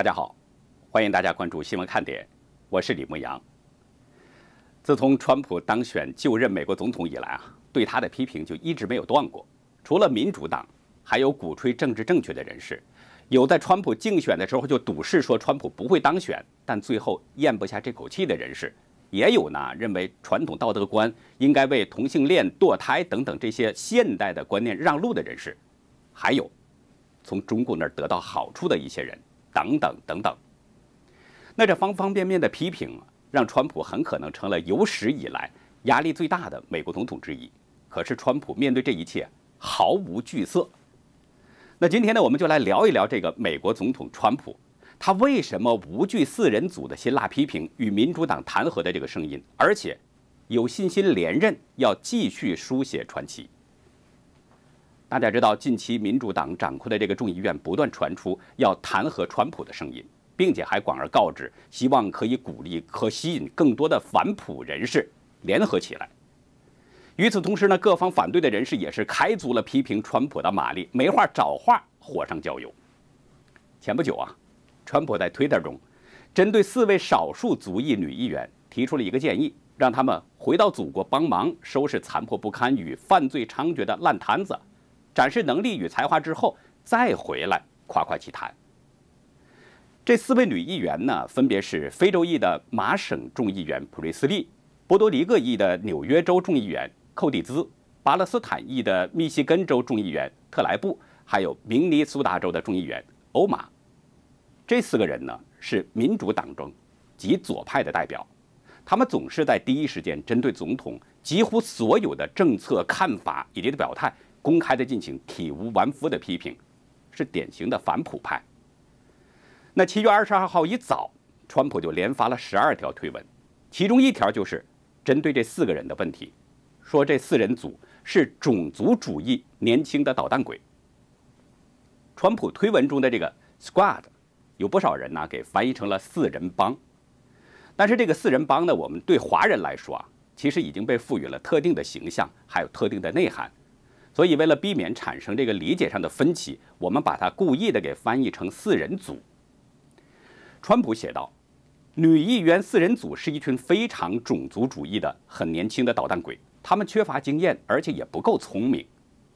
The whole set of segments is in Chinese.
大家好，欢迎大家关注新闻看点，我是李牧阳。自从川普当选就任美国总统以来啊，对他的批评就一直没有断过。除了民主党，还有鼓吹政治正确的人士，有在川普竞选的时候就赌誓说川普不会当选，但最后咽不下这口气的人士，也有呢认为传统道德观应该为同性恋、堕胎等等这些现代的观念让路的人士，还有从中共那儿得到好处的一些人。等等等等，那这方方面面的批评，让川普很可能成了有史以来压力最大的美国总统之一。可是川普面对这一切毫无惧色。那今天呢，我们就来聊一聊这个美国总统川普，他为什么无惧四人组的辛辣批评与民主党弹劾的这个声音，而且有信心连任，要继续书写传奇。大家知道，近期民主党掌控的这个众议院不断传出要弹劾川普的声音，并且还广而告之，希望可以鼓励和吸引更多的反普人士联合起来。与此同时呢，各方反对的人士也是开足了批评川普的马力，没话找话，火上浇油。前不久啊，川普在推特中针对四位少数族裔女议员提出了一个建议，让他们回到祖国帮忙收拾残破不堪与犯罪猖獗的烂摊子。展示能力与才华之后，再回来夸夸其谈。这四位女议员呢，分别是非洲裔的马省众议员普瑞斯利、波多黎各裔的纽约州众议员寇蒂兹、巴勒斯坦裔的密西根州众议员特莱布，还有明尼苏达州的众议员欧玛。这四个人呢，是民主党中极左派的代表，他们总是在第一时间针对总统几乎所有的政策看法以及的表态。公开的进行体无完肤的批评，是典型的反普派。那七月二十二号一早，川普就连发了十二条推文，其中一条就是针对这四个人的问题，说这四人组是种族主义年轻的捣蛋鬼。川普推文中的这个 Squad，有不少人呢给翻译成了四人帮，但是这个四人帮呢，我们对华人来说啊，其实已经被赋予了特定的形象，还有特定的内涵。所以，为了避免产生这个理解上的分歧，我们把它故意的给翻译成“四人组”。川普写道：“女议员四人组是一群非常种族主义的、很年轻的捣蛋鬼。他们缺乏经验，而且也不够聪明。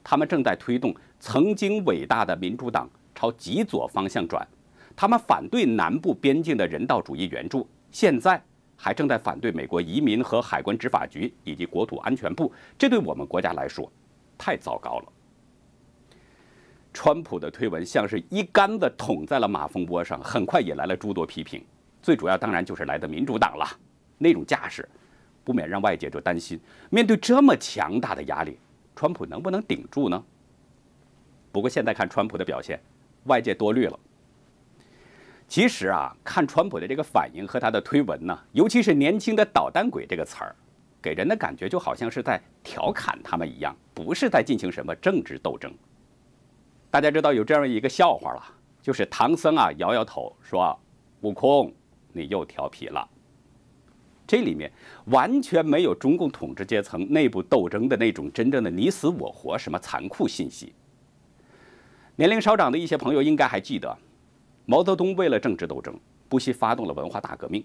他们正在推动曾经伟大的民主党朝极左方向转。他们反对南部边境的人道主义援助，现在还正在反对美国移民和海关执法局以及国土安全部。这对我们国家来说。”太糟糕了！川普的推文像是一竿子捅在了马蜂窝上，很快引来了诸多批评。最主要当然就是来自民主党了，那种架势不免让外界就担心：面对这么强大的压力，川普能不能顶住呢？不过现在看川普的表现，外界多虑了。其实啊，看川普的这个反应和他的推文呢，尤其是“年轻的捣蛋鬼”这个词儿。给人的感觉就好像是在调侃他们一样，不是在进行什么政治斗争。大家知道有这样一个笑话了，就是唐僧啊摇摇头说：“悟空，你又调皮了。”这里面完全没有中共统治阶层内部斗争的那种真正的你死我活、什么残酷信息。年龄稍长的一些朋友应该还记得，毛泽东为了政治斗争，不惜发动了文化大革命。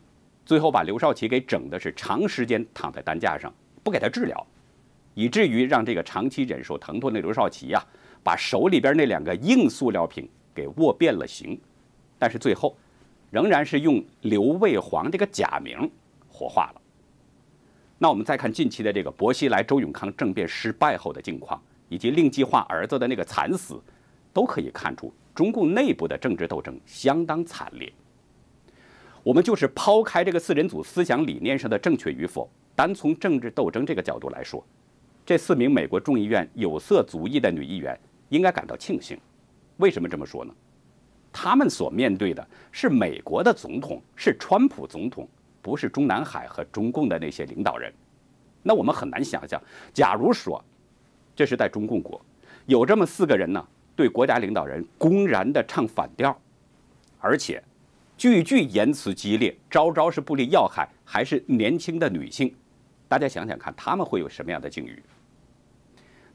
最后把刘少奇给整的是长时间躺在担架上，不给他治疗，以至于让这个长期忍受疼痛的刘少奇呀，把手里边那两个硬塑料瓶给握变了形。但是最后，仍然是用刘卫煌这个假名火化了。那我们再看近期的这个薄熙来、周永康政变失败后的境况，以及令计划儿子的那个惨死，都可以看出中共内部的政治斗争相当惨烈。我们就是抛开这个四人组思想理念上的正确与否，单从政治斗争这个角度来说，这四名美国众议院有色族裔的女议员应该感到庆幸。为什么这么说呢？他们所面对的是美国的总统，是川普总统，不是中南海和中共的那些领导人。那我们很难想象，假如说这是在中共国，有这么四个人呢，对国家领导人公然的唱反调，而且。句句言辞激烈，招招是不离要害，还是年轻的女性？大家想想看，他们会有什么样的境遇？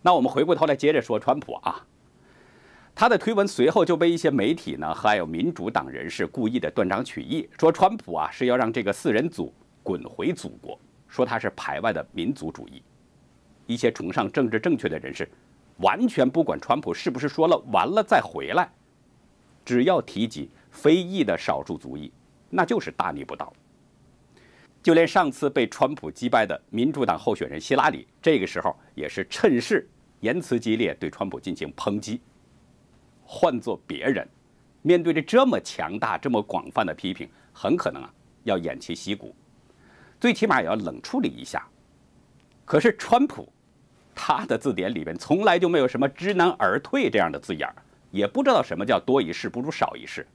那我们回过头来接着说川普啊，他的推文随后就被一些媒体呢，还有民主党人士故意的断章取义，说川普啊是要让这个四人组滚回祖国，说他是排外的民族主义。一些崇尚政治正确的人士，完全不管川普是不是说了完了再回来，只要提及。非裔的少数族裔，那就是大逆不道。就连上次被川普击败的民主党候选人希拉里，这个时候也是趁势言辞激烈，对川普进行抨击。换做别人，面对着这么强大、这么广泛的批评，很可能啊要偃旗息鼓，最起码也要冷处理一下。可是川普，他的字典里边从来就没有什么知难而退这样的字眼儿，也不知道什么叫多一事不如少一事。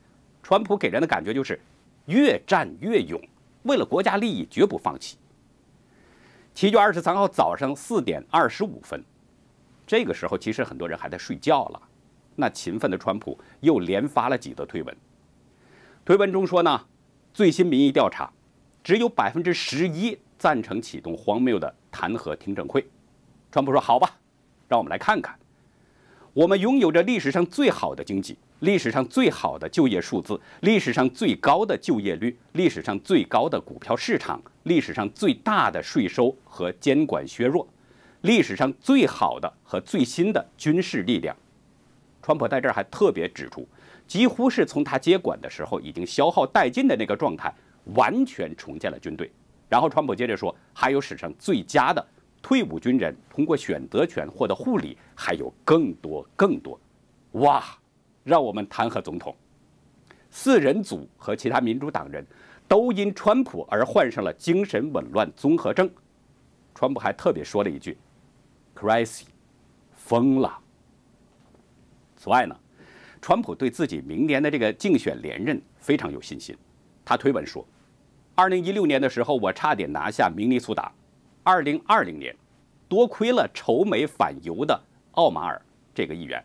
川普给人的感觉就是越战越勇，为了国家利益绝不放弃。七月二十三号早上四点二十五分，这个时候其实很多人还在睡觉了，那勤奋的川普又连发了几则推文。推文中说呢，最新民意调查，只有百分之十一赞成启动荒谬的弹劾听证会。川普说：“好吧，让我们来看看。”我们拥有着历史上最好的经济，历史上最好的就业数字，历史上最高的就业率，历史上最高的股票市场，历史上最大的税收和监管削弱，历史上最好的和最新的军事力量。川普在这儿还特别指出，几乎是从他接管的时候已经消耗殆尽的那个状态，完全重建了军队。然后川普接着说，还有史上最佳的。退伍军人通过选择权获得护理，还有更多更多，哇！让我们弹劾总统。四人组和其他民主党人都因川普而患上了精神紊乱综合症。川普还特别说了一句：“Crazy，疯了。”此外呢，川普对自己明年的这个竞选连任非常有信心。他推文说：“二零一六年的时候，我差点拿下明尼苏达。”二零二零年，多亏了仇美反油的奥马尔这个议员，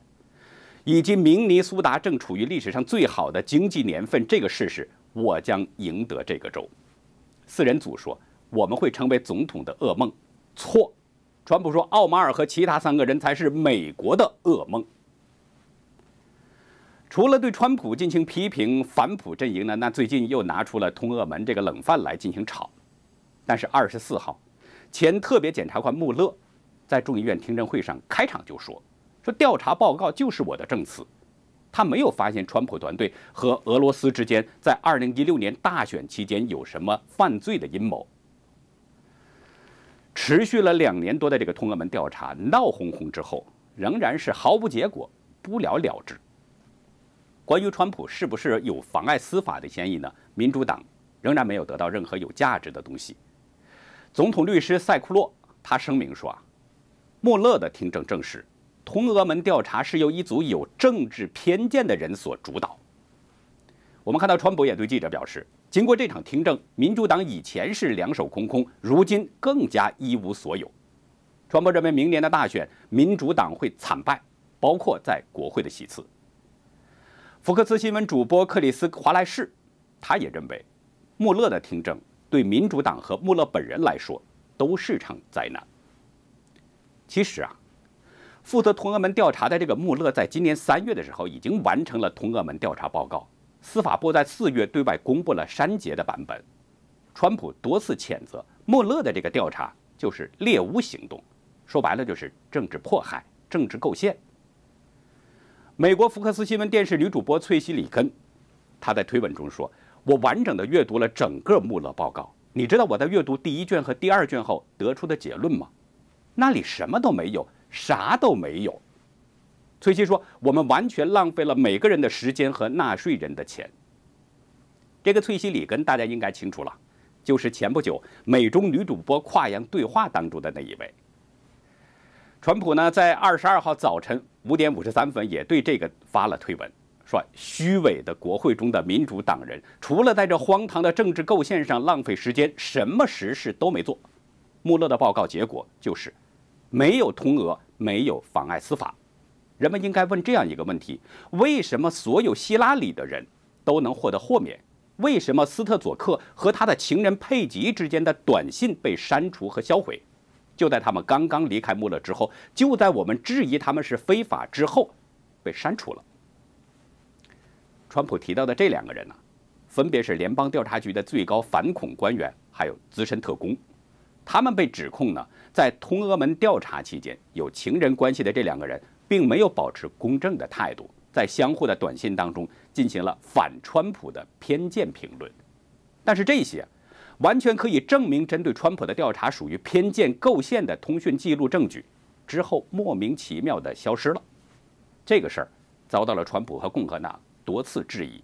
以及明尼苏达正处于历史上最好的经济年份这个事实，我将赢得这个州。四人组说我们会成为总统的噩梦。错，川普说奥马尔和其他三个人才是美国的噩梦。除了对川普进行批评，反普阵营呢？那最近又拿出了通俄门这个冷饭来进行炒。但是二十四号。前特别检察官穆勒在众议院听证会上开场就说：“说调查报告就是我的证词。”他没有发现川普团队和俄罗斯之间在2016年大选期间有什么犯罪的阴谋。持续了两年多的这个通俄门调查闹哄哄之后，仍然是毫无结果，不了了之。关于川普是不是有妨碍司法的嫌疑呢？民主党仍然没有得到任何有价值的东西。总统律师塞库洛他声明说：“啊，穆勒的听证证实，通俄门调查是由一组有政治偏见的人所主导。”我们看到川普也对记者表示：“经过这场听证，民主党以前是两手空空，如今更加一无所有。”川普认为明年的大选民主党会惨败，包括在国会的席次。福克斯新闻主播克里斯·华莱士，他也认为，穆勒的听证。对民主党和穆勒本人来说，都是场灾难。其实啊，负责通俄门调查的这个穆勒，在今年三月的时候已经完成了通俄门调查报告，司法部在四月对外公布了删节的版本。川普多次谴责穆勒的这个调查就是猎巫行动，说白了就是政治迫害、政治构陷。美国福克斯新闻电视女主播翠西里根，她在推文中说。我完整的阅读了整个穆勒报告，你知道我在阅读第一卷和第二卷后得出的结论吗？那里什么都没有，啥都没有。崔西说：“我们完全浪费了每个人的时间和纳税人的钱。”这个崔西里根大家应该清楚了，就是前不久美中女主播跨洋对话当中的那一位。川普呢，在二十二号早晨五点五十三分也对这个发了推文。说虚伪的国会中的民主党人，除了在这荒唐的政治构陷上浪费时间，什么实事都没做。穆勒的报告结果就是，没有通俄，没有妨碍司法。人们应该问这样一个问题：为什么所有希拉里的人都能获得豁免？为什么斯特佐克和他的情人佩吉之间的短信被删除和销毁？就在他们刚刚离开穆勒之后，就在我们质疑他们是非法之后，被删除了。川普提到的这两个人呢，分别是联邦调查局的最高反恐官员，还有资深特工。他们被指控呢，在通俄门调查期间，有情人关系的这两个人并没有保持公正的态度，在相互的短信当中进行了反川普的偏见评论。但是这些完全可以证明，针对川普的调查属于偏见构陷的通讯记录证据，之后莫名其妙地消失了。这个事儿遭到了川普和共和党。多次质疑。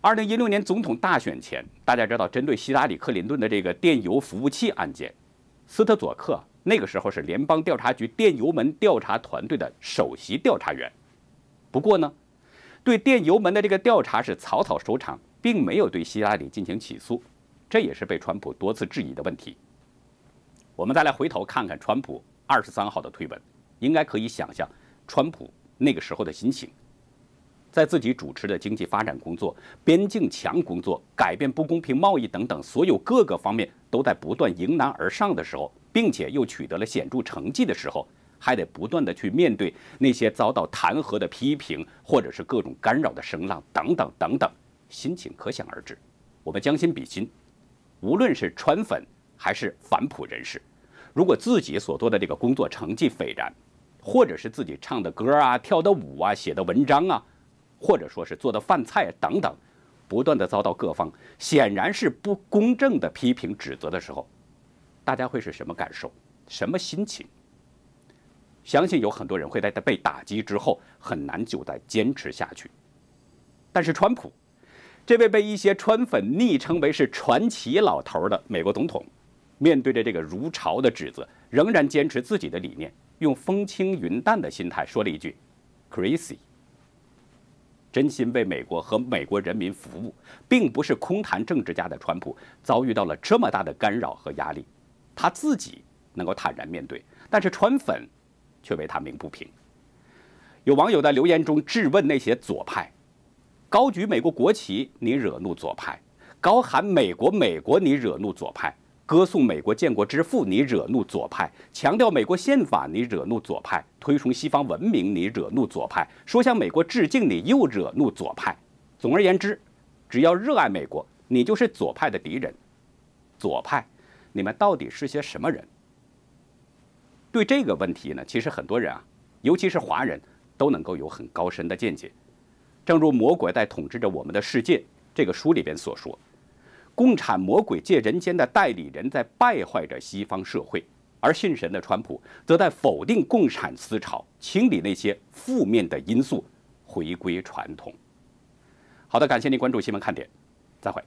二零一六年总统大选前，大家知道，针对希拉里·克林顿的这个电邮服务器案件，斯特佐克那个时候是联邦调查局电邮门调查团队的首席调查员。不过呢，对电邮门的这个调查是草草收场，并没有对希拉里进行起诉，这也是被川普多次质疑的问题。我们再来回头看看川普二十三号的推文，应该可以想象川普那个时候的心情。在自己主持的经济发展工作、边境墙工作、改变不公平贸易等等所有各个方面都在不断迎难而上的时候，并且又取得了显著成绩的时候，还得不断的去面对那些遭到弹劾的批评，或者是各种干扰的声浪等等等等，心情可想而知。我们将心比心，无论是川粉还是反普人士，如果自己所做的这个工作成绩斐然，或者是自己唱的歌啊、跳的舞啊、写的文章啊，或者说是做的饭菜等等，不断的遭到各方显然是不公正的批评指责的时候，大家会是什么感受，什么心情？相信有很多人会在被打击之后很难再坚持下去。但是川普，这位被一些川粉昵称为是传奇老头的美国总统，面对着这个如潮的指责，仍然坚持自己的理念，用风轻云淡的心态说了一句：“Crazy。”真心为美国和美国人民服务，并不是空谈政治家的川普遭遇到了这么大的干扰和压力，他自己能够坦然面对，但是川粉却为他鸣不平。有网友在留言中质问那些左派：“高举美国国旗，你惹怒左派；高喊美国美国，你惹怒左派。”歌颂美国建国之父，你惹怒左派；强调美国宪法，你惹怒左派；推崇西方文明，你惹怒左派；说向美国致敬，你又惹怒左派。总而言之，只要热爱美国，你就是左派的敌人。左派，你们到底是些什么人？对这个问题呢，其实很多人啊，尤其是华人都能够有很高深的见解。正如《魔鬼在统治着我们的世界》这个书里边所说。共产魔鬼借人间的代理人在败坏着西方社会，而信神的川普则在否定共产思潮，清理那些负面的因素，回归传统。好的，感谢您关注新闻看点，再会。